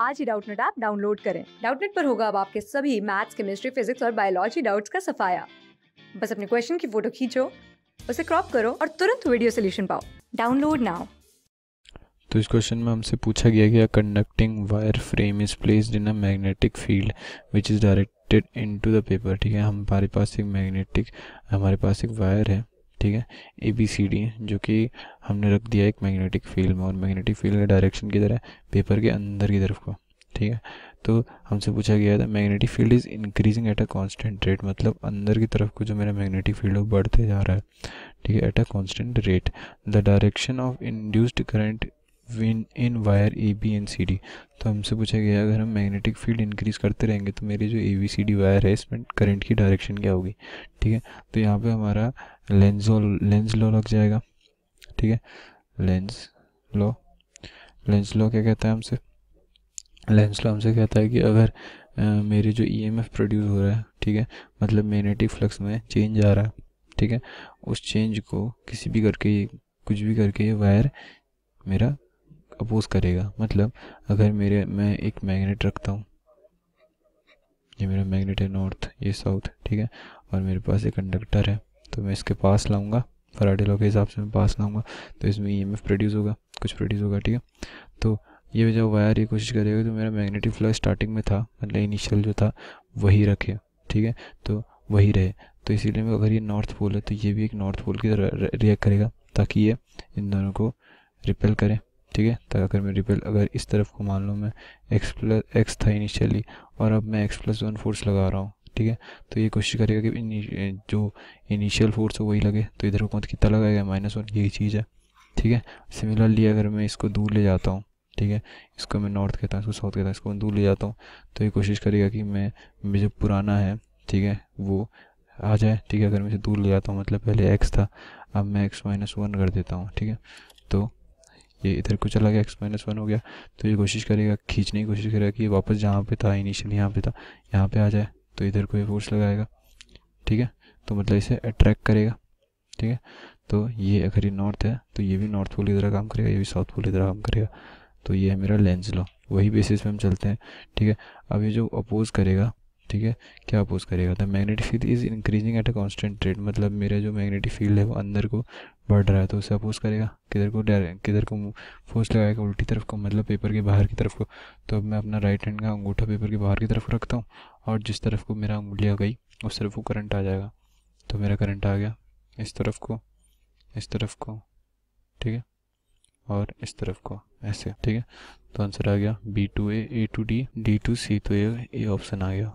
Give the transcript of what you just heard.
आज ही Doubtnut app download करें डाउटनेट पर होगा अब आपके सभी मैथ्स केमिस्ट्री फिजिक्स और बायोलॉजी डाउट्स का सफाया बस अपने क्वेश्चन की फोटो खींचो उसे क्रॉप करो और तुरंत वीडियो सोल्यूशन पाओ डाउनलोड नाउ तो इस क्वेश्चन में हमसे पूछा गया कि conducting wire frame is placed in a magnetic field which is directed into the paper ठीक है हमारे पास एक मैग्नेटिक हमारे पास एक वायर है ठीक है ए बी सी डी जो कि हमने रख दिया एक मैग्नेटिक फील्ड में और मैग्नेटिक फील्ड का डायरेक्शन किधर है पेपर के अंदर की तरफ को ठीक है तो हमसे पूछा गया था magnetic field is increasing at a constant rate मतलब अंदर की तरफ को जो मेरा मैग्नेटिक फील्ड है बढ़ते जा रहा है ठीक है at a constant rate the direction of induced current when in wire A B and C D तो हमसे पूछा गया अगर हम मैग्नेटिक फील्ड इंक्रीज करते रहेंगे तो मेरी जो A B C D wire है इसमें करंट की डायरेक्शन क्या होगी ठीक है तो यहाँ पे हमारा लेंस लेंस लो लग जाएगा ठीक है लेंस लो लेंस लो क्या कहता है हमसे लेंस लो हमसे कहता है कि अगर आ, मेरे जो ईएमएफ e प्रोड्यूस हो रहा है ठीक है मतलब मैग्नेटिक फ्लक्स में चेंज आ रहा है ठीक है उस चेंज को किसी भी करके कुछ भी करके ये वायर मेरा अपोज करेगा मतलब अगर मेरे मैं एक मैग्नेट रखता हूँ ये मेरा मैग्नेट है नॉर्थ ये साउथ ठीक है और मेरे पास एक कंडक्टर है तो मैं इसके पास लाऊंगा फराडे लॉ के हिसाब से मैं पास लाऊंगा तो इसमें ई e प्रोड्यूस होगा कुछ प्रोड्यूस होगा ठीक है तो ये जब वायर ये कोशिश करेगा तो मेरा मैग्नेटिक फ्लक्स स्टार्टिंग में था मतलब इनिशियल जो था वही रखे ठीक है तो वही रहे तो इसीलिए मैं अगर ये नॉर्थ पोल है तो ये भी एक नॉर्थ पोल की रिएक्ट करेगा ताकि ये इन दोनों को रिपेल करें ठीक है ताकि तो अगर मैं रिपेल अगर इस तरफ को मान लूँ मैं एक्स प्लस एक्स था इनिशियली और अब मैं एक्स प्लस वन फोर्स लगा रहा हूँ ठीक है तो ये कोशिश करेगा कि जो इनिशियल फोर्स है वही लगे तो इधर को कितना लगाएगा माइनस वन यही चीज़ है ठीक है सिमिलरली अगर मैं इसको दूर ले जाता हूँ ठीक है इसको मैं नॉर्थ कहता हूँ इसको साउथ कहता हूँ इसको मैं दूर ले जाता हूँ तो ये कोशिश करेगा कि मैं जो पुराना है ठीक है वो आ जाए ठीक है अगर मैं इसे दूर ले जाता हूँ मतलब पहले एक्स था अब मैं एक्स माइनस वन कर देता हूँ ठीक है तो ये इधर को चला गया एक्स माइनस वन हो गया तो ये कोशिश करेगा खींचने की कोशिश करेगा कि वापस जहाँ पे था इनिशियल यहाँ पे था यहाँ पे आ जाए तो इधर कोई फोर्स लगाएगा ठीक है तो मतलब इसे अट्रैक्ट करेगा ठीक है तो ये अगर ये नॉर्थ है तो ये भी नॉर्थ पोल इधर काम करेगा ये भी साउथ पोल इधर काम करेगा तो ये है मेरा लेंस लॉ वही बेसिस पे हम चलते हैं ठीक है अब ये जो अपोज करेगा ठीक है क्या अपोज करेगा the magnetic field is increasing at a constant rate मतलब मेरा जो मैग्नेटिक फील्ड है वो अंदर को बढ़ रहा है तो उसे अपोज करेगा किधर को किधर को फोर्स लगाएगा उल्टी तरफ को मतलब पेपर के बाहर की तरफ को तो अब मैं अपना राइट हैंड का अंगूठा पेपर के बाहर की तरफ रखता हूँ और जिस तरफ को मेरा उंगलिया गई उस तरफ वो करंट आ जाएगा तो मेरा करंट आ गया इस तरफ को इस तरफ को ठीक है और इस तरफ को ऐसे ठीक है तो आंसर आ गया B to A A to D D to C तो ए ऑप्शन आ गया